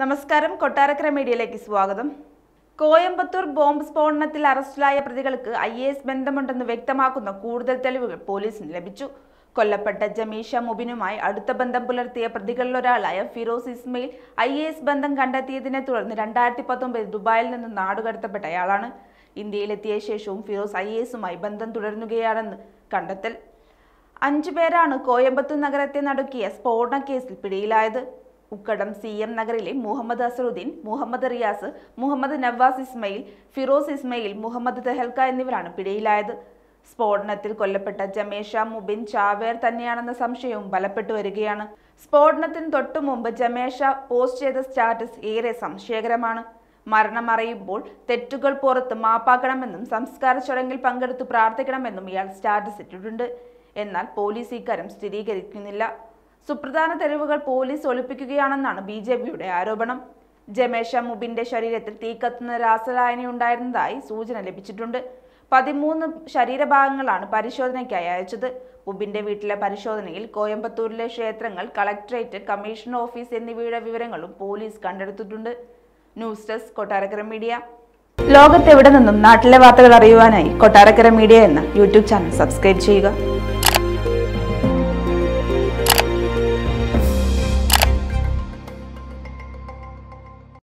നമസ്കാരം കൊട്ടാരക്കര മീഡിയയിലേക്ക് സ്വാഗതം കോയമ്പത്തൂർ ബോംബ് സ്ഫോടനത്തിൽ അറസ്റ്റിലായ പ്രതികൾക്ക് ഐ എ എസ് ബന്ധമുണ്ടെന്ന് വ്യക്തമാക്കുന്ന കൂടുതൽ തെളിവുകൾ പോലീസിന് ലഭിച്ചു കൊല്ലപ്പെട്ട ജമീഷ മുബിനുമായി അടുത്ത ബന്ധം പുലർത്തിയ പ്രതികളിലൊരാളായ Firoz Ismail I A S ബന്ധം കണ്ടെത്തിയതിനെ തുടർന്ന് രണ്ടായിരത്തി പത്തൊമ്പതിൽ ദുബായിൽ നിന്ന് അയാളാണ് ഇന്ത്യയിലെത്തിയ ശേഷവും ഫിറോസ് ഐ എ എസുമായി ബന്ധം തുടരുകയാണെന്ന് കണ്ടെത്തൽ അഞ്ചു പേരാണ് കോയമ്പത്തൂർ നഗരത്തെ നടുക്കിയ സ്ഫോടന കേസിൽ പിടിയിലായത് ഉക്കടം സി എം നഗറിലെ മുഹമ്മദ് അസറുദ്ദീൻ മുഹമ്മദ് റിയാസ് മുഹമ്മദ് നവാസ് ഇസ്മയിൽ ഫിറോസ് ഇസ്മയിൽ മുഹമ്മദ് തെഹൽക്ക എന്നിവരാണ് പിടിയിലായത് സ്ഫോടനത്തിൽ കൊല്ലപ്പെട്ട ജമേഷ മുബിൻ ചാവേർ തന്നെയാണെന്ന സംശയവും ബലപ്പെട്ടു വരികയാണ് സ്ഫോടനത്തിന് തൊട്ടു മുമ്പ് ജമേഷ പോസ്റ്റ് ചെയ്ത സ്റ്റാറ്റസ് ഏറെ സംശയകരമാണ് അറിയുമ്പോൾ തെറ്റുകൾ പുറത്ത് മാപ്പാക്കണമെന്നും സംസ്കാര ചടങ്ങിൽ പങ്കെടുത്ത് പ്രാർത്ഥിക്കണമെന്നും ഇയാൾ സ്റ്റാറ്റസ് ഇട്ടിട്ടുണ്ട് എന്നാൽ പോലീസ് ഇക്കാര്യം സ്ഥിരീകരിക്കുന്നില്ല സുപ്രധാന തെളിവുകൾ പോലീസ് ഒളിപ്പിക്കുകയാണെന്നാണ് ബി ജെ പിയുടെ ആരോപണം ജമേഷ മുബിന്റെ ശരീരത്തിൽ തീക്കത്തുന്ന രാസലായനി ഉണ്ടായിരുന്നതായി സൂചന ലഭിച്ചിട്ടുണ്ട് പതിമൂന്ന് ശരീരഭാഗങ്ങളാണ് പരിശോധനയ്ക്കായി അയച്ചത് മുബിന്റെ വീട്ടിലെ പരിശോധനയിൽ കോയമ്പത്തൂരിലെ ക്ഷേത്രങ്ങൾ കളക്ടറേറ്റ് കമ്മീഷൻ ഓഫീസ് എന്നിവയുടെ വിവരങ്ങളും പോലീസ് കണ്ടെടുത്തിട്ടുണ്ട് ന്യൂസ് ഡെസ്ക് കൊട്ടാരക്കര മീഡിയ ലോകത്തെവിടെ നിന്നും നാട്ടിലെ വാർത്തകൾ അറിയുവാനായി കൊട്ടാരക്കര മീഡിയ എന്ന യൂട്യൂബ് ചാനൽ സബ്സ്ക്രൈബ് ചെയ്യുക